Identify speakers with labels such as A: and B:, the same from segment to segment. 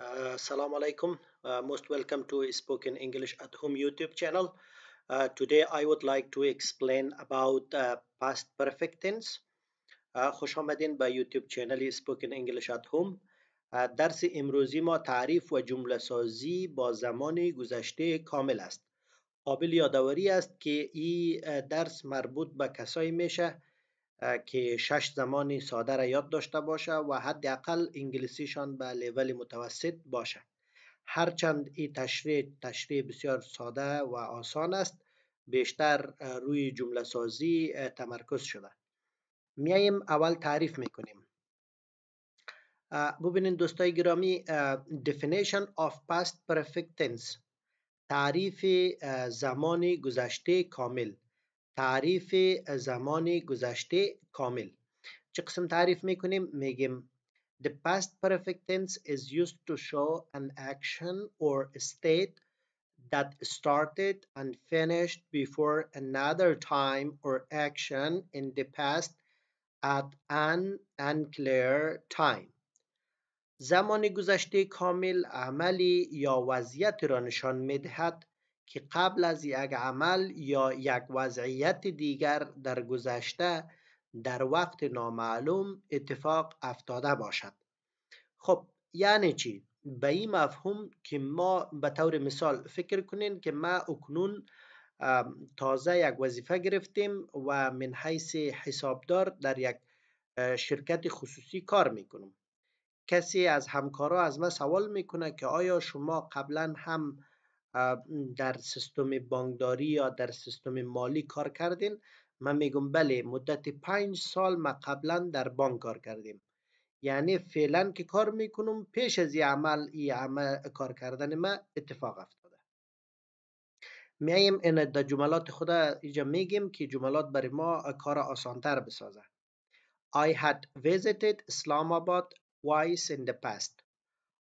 A: سلام Assalamu alaikum. most welcome to Spoken English at Home YouTube channel. today I would like to explain about past perfect tense. خوش آمدین به یوتیوب چینل Spoken English at Home. درس امروزی ما تعریف و جمله سازی با زمان گذشته کامل است. قابل یادآوری است که این درس مربوط به کسایی میشه که شش زمانی ساده را یاد داشته باشه و حداقل انگلیسیشان به لیول متوسط باشه هرچند این تشریح تشریح بسیار ساده و آسان است بیشتر روی جمله سازی تمرکز شده میایم اول تعریف میکنیم ببینین دوستای گرامی definition of past perfect tense تعریف زمان گذشته کامل تعریف زمان گذشته کامل چه قسم تعریف میکنیم میگیم The past perfect tense is used to show an action or state that started and finished before another time or action in the past at an unclear time. زمان گذشته کامل عملی یا وضعیت را نشان میدهد که قبل از یک عمل یا یک وضعیت دیگر در گذشته در وقت نامعلوم اتفاق افتاده باشد خب یعنی چی؟ به این مفهوم که ما به طور مثال فکر کنین که ما اکنون تازه یک وظیفه گرفتیم و من حیث حسابدار در یک شرکت خصوصی کار میکنم کسی از همکارا از ما سوال میکنه که آیا شما قبلا هم در سیستم بانکداری یا در سیستم مالی کار کردین من میگم بله مدت پنج سال ما قبلا در بانک کار کردیم یعنی فعلا که کار میکنم پیش از این عمل ای عمل کار کردن ما اتفاق افتاده میایم این در جملات خود اینجا میگیم که جملات برای ما کار آسانتر بسازه I had visited Islamabad twice in the past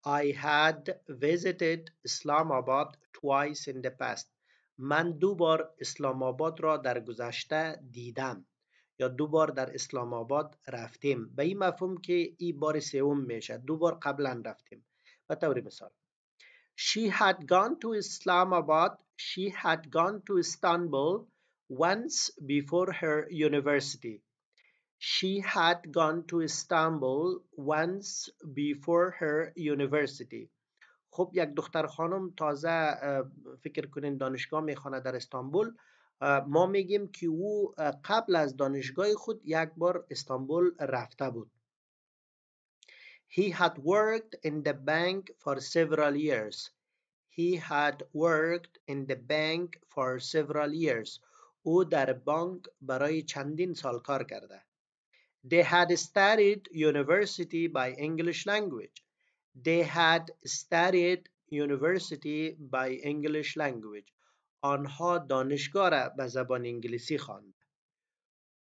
A: I had visited Islamabad twice in the past. من دو بار اسلام آباد را در گذشته دیدم یا دو بار در اسلام آباد رفتیم به این مفهوم که ای بار سوم میشه دو بار قبلا رفتیم به طور مثال She had gone to Islamabad She had gone to Istanbul once before her university She had gone to Istanbul once before her university. خب یک دختر خانم تازه فکر کنین دانشگاه میخوانه در استانبول ما میگیم که او قبل از دانشگاه خود یک بار استانبول رفته بود He had worked in the bank for several years. He had worked in the bank for several years. او در بانک برای چندین سال کار کرده. They had studied university by English language. They had studied university by English language. آنها دانشگاه را به زبان انگلیسی خواند.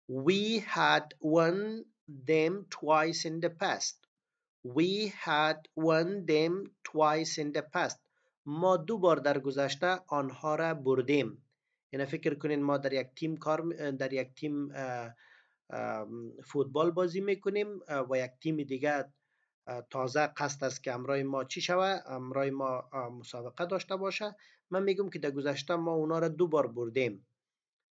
A: We had won them twice in the past. We had won them twice in the past. ما دو بار در گذشته آنها را بردیم. یعنی فکر کنین ما در یک تیم کار در یک تیم فوتبال بازی میکنیم و یک تیم دیگه تازه قصد است که امرای ما چی شوه امرای ما مسابقه داشته باشه من میگم که در گذشته ما اونا را دو بار بردیم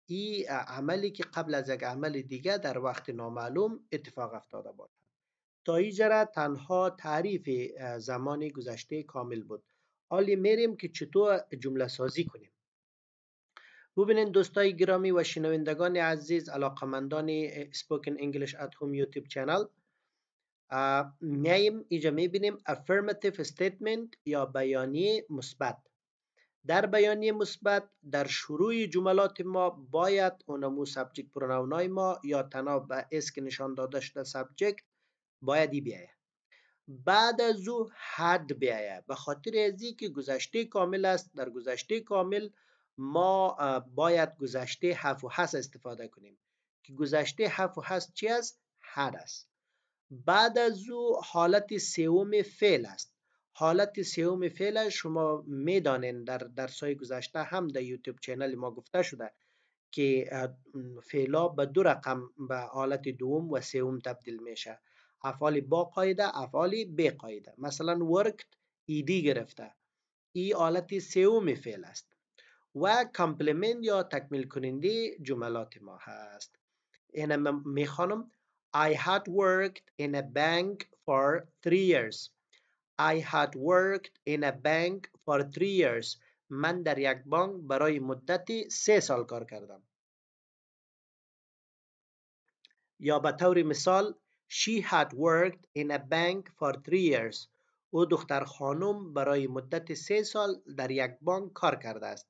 A: این عملی که قبل از یک عمل دیگه در وقت نامعلوم اتفاق افتاده بود. تا جره تنها تعریف زمان گذشته کامل بود حالی میریم که چطور جمله سازی کنیم ببینین دوستای گرامی و شنوندگان عزیز علاقمندان اسپوکن انگلیش ات هوم یوتیوب چنل میایم اینجا میبینیم affirmative استیتمنت یا بیانیه مثبت در بیانیه مثبت در شروع جملات ما باید اونمو سبجکت پروناونای ما یا تناب به اس نشان داده شده سبجکت بایدی بیایه بعد از او حد بیایه به خاطر ازی که گذشته کامل است در گذشته کامل ما باید گذشته هف و هست استفاده کنیم که گذشته هف و هست چی است؟ هر است بعد از او حالت سوم فعل است حالت سوم فعل شما میدانین در درس گذشته هم در یوتیوب چینل ما گفته شده که فعلا به دو رقم به حالت دوم و سوم تبدیل میشه افعال با قاعده افعال بقایده مثلا ورکت ایدی گرفته ای حالت سوم فعل است و کامپلمنت یا تکمیل کننده جملات ما هست می میخوانم I had worked in a bank for three years I had worked in a bank for three years من در یک بانک برای مدتی سه سال کار کردم یا به طور مثال She had worked in a bank for three years او دختر خانم برای مدت سه سال در یک بانک کار کرده است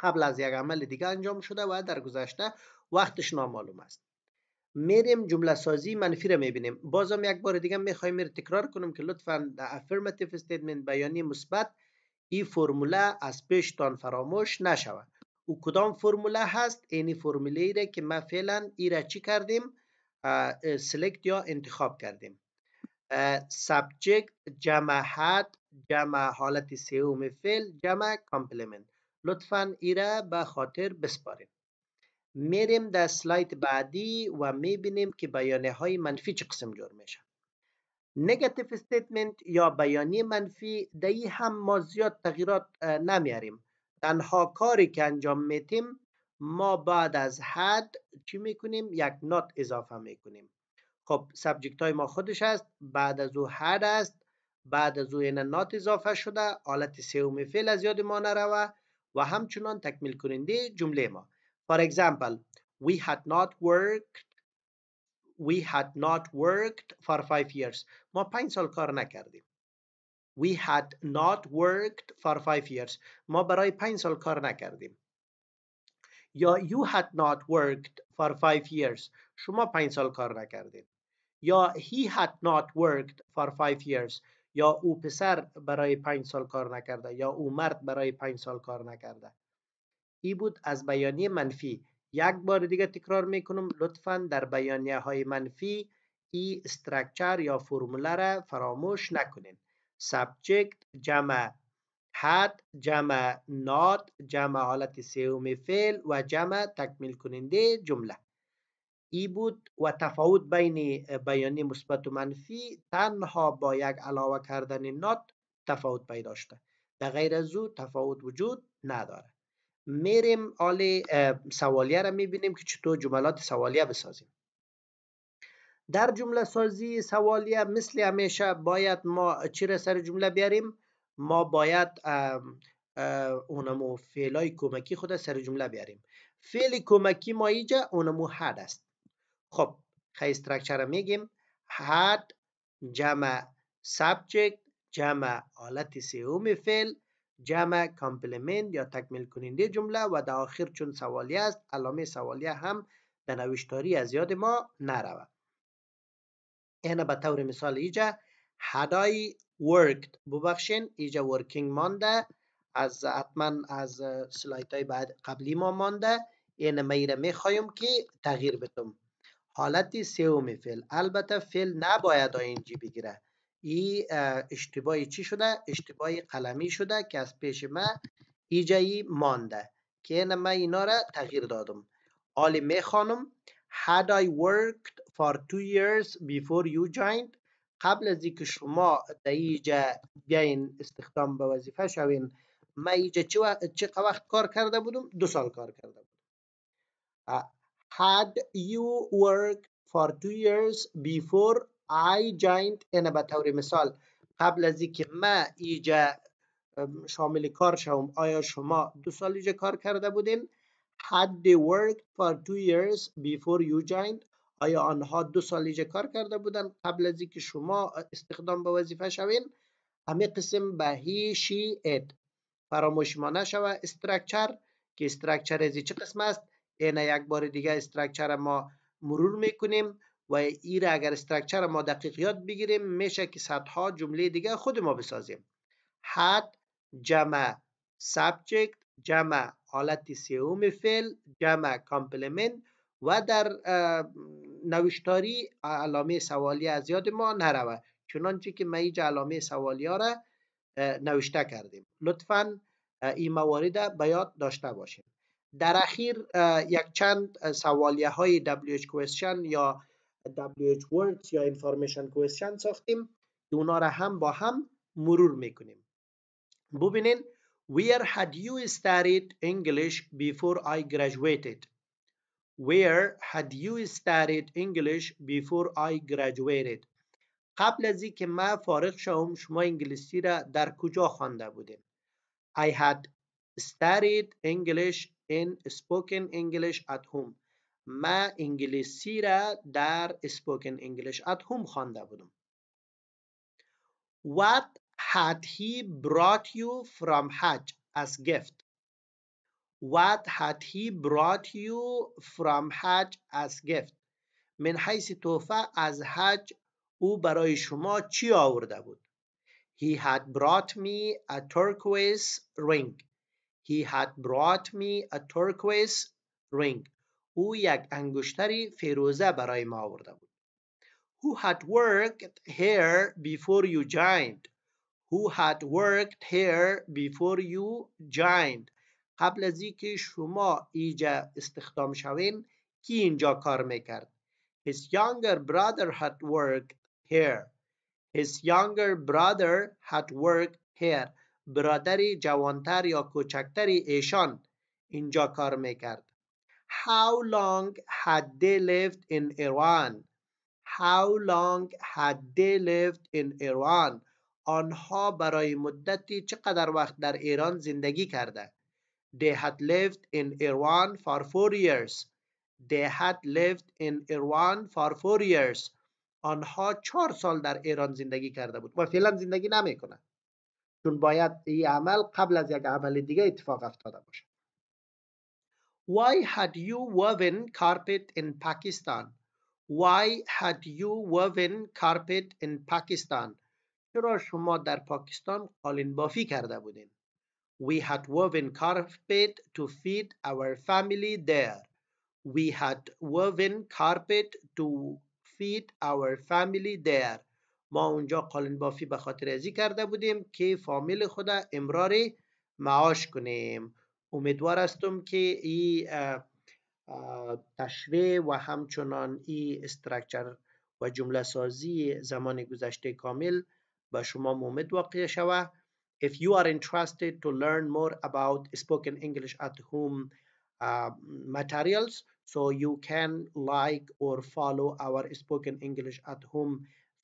A: قبل از یک عمل دیگه انجام شده و در گذشته وقتش نامعلوم است میریم جمله سازی منفی را میبینیم بازم یک بار دیگه میخوایم میره تکرار کنم که لطفا affirmative statement بیانی مثبت این فرموله از پیشتان فراموش نشود او کدام فرموله هست اینی فرموله ایره که ما فعلا ای را چی کردیم سلکت یا انتخاب کردیم سبجکت جمع حد جمع حالت سوم فعل جمع کامپلمنت لطفا ایره به خاطر بسپاریم میریم در سلایت بعدی و میبینیم که بیانه های منفی چه قسم جور میشن نگتیف استیتمنت یا بیانی منفی ای هم ما زیاد تغییرات نمیاریم تنها کاری که انجام میتیم ما بعد از حد چی میکنیم یک نات اضافه میکنیم خب سبجکت های ما خودش است بعد از او حد است بعد از او این نات اضافه شده حالت سیومی فعل از یاد ما نروه و همچنان تکمیل کننده جمله ما for example we had not worked we had not worked for five years ما پنج سال کار نکردیم we had not worked for five years ما برای پنج سال کار نکردیم یا you had not worked for five years شما پنج سال کار نکردید یا he had not worked for five years یا او پسر برای پنج سال کار نکرده یا او مرد برای پنج سال کار نکرده ای بود از بیانیه منفی یک بار دیگه تکرار میکنم لطفا در بیانیه های منفی ای استرکچر یا فرموله را فراموش نکنین سبجکت جمع حد جمع نات جمع حالت سوم فعل و جمع تکمیل کننده جمله ای بود و تفاوت بین بیانی مثبت و منفی تنها با یک علاوه کردن نات تفاوت پیدا شده به غیر از او تفاوت وجود نداره میریم آل سوالیه را میبینیم که چطور جملات سوالیه بسازیم در جمله سازی سوالیه مثل همیشه باید ما چی را سر جمله بیاریم ما باید اونمو فعلای کمکی خود سر جمله بیاریم فعل کمکی ما اینجا اونمو حد است خب خیلی استرکچر میگیم had جمع subject جمع حالت سوم فعل جمع کامپلمنت یا تکمیل کننده جمله و در آخر چون سوالی است علامه سوالیه هم به نوشتاری از یاد ما نرود اینا به طور مثال ایجا هدای worked ببخشین ایجا working مانده از حتما از سلایت های بعد قبلی ما مانده این میره میخوایم که تغییر بتم حالت سوم فعل البته فعل نباید آینجی بگیره ای اشتباهی چی شده اشتباهی قلمی شده که از پیش ما ایجایی مانده که من اینا را تغییر دادم آلی میخوانم had I worked for two years before you joined قبل از اینکه شما در اینجا بیاین استخدام به وظیفه شوین من اینجا چه وقت کار کرده بودم دو سال کار کرده بودم had you worked for two years before I joined یعنی به طور مثال قبل از اینکه ما ایجا شامل کار شوم آیا شما دو سال ایجا کار کرده بودین had they worked for two years before you joined آیا آنها دو سال ایجا کار کرده بودن قبل از اینکه شما استخدام به وظیفه شوین همه قسم به هی شی اد فراموش ما نشوه استرکچر که استرکچر از چه قسم است این یک بار دیگه استرکچر ما مرور میکنیم و ای را اگر استرکچر ما دقیق یاد بگیریم میشه که صدها جمله دیگه خود ما بسازیم حد جمع سبجکت جمع حالت سیوم فعل جمع کامپلمنت و در نوشتاری علامه سوالی از یاد ما نروه چنانچه که ما اینجا علامه سوالی ها را نوشته کردیم لطفا این موارد به یاد داشته باشیم در اخیر یک چند سوالیه های WH question یا WH words یا information question ساختیم که اونا را هم با هم مرور میکنیم ببینین Where had you studied English before I graduated? Where had you studied English before I graduated? قبل از اینکه من فارغ شوم شما انگلیسی را در کجا خوانده بودین؟ I had studied English in spoken English at home ما انگلیسی را در spoken English at home خوانده بودم What had he brought you from Hajj as gift? What had he brought you from Hajj as gift? من حیث توفه از حج او برای شما چی آورده بود؟ He had brought me a turquoise ring. He had brought me a turquoise ring. او یک انگشتری فیروزه برای ما آورده بود. Who had worked here before you joined? Who had worked here before you joined? قبل از اینکه شما ایجا استخدام شوین کی اینجا کار میکرد؟ His younger brother had worked here. His younger brother had worked here. برادری جوانتر یا کوچکتری ایشان اینجا کار میکرد How long had they lived in Iran? How long had they lived in Iran? آنها برای مدتی چقدر وقت در ایران زندگی کرده؟ They had lived in Iran for four years. They had lived in Iran for four years. آنها چهار سال در ایران زندگی کرده بود و فعلا زندگی نمیکنند. چون باید این عمل قبل از یک عمل دیگه اتفاق افتاده باشه Why had you woven carpet in Pakistan? Why had you woven carpet in Pakistan? چرا شما در پاکستان قالین بافی کرده بودین؟ We had woven carpet to feed our family there. We had woven carpet to feed our family there. ما اونجا قالین بافی به خاطر ازی کرده بودیم که فامیل خود امرار معاش کنیم امیدوار هستم که این تشویع و همچنان این استرکچر و جمله سازی زمان گذشته کامل به شما مومد واقع شوه if you are interested to learn more about spoken English at home uh, materials, so you can like or follow our spoken English at home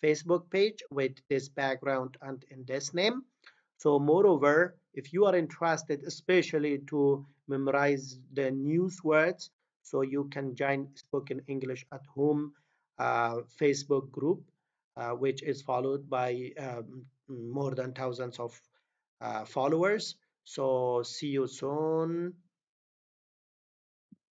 A: Facebook page with this background and in this name. So moreover, if you are interested especially to memorize the news words, so you can join Spoken English at Home uh, Facebook group, uh, which is followed by um, more than thousands of uh, followers. So see you soon.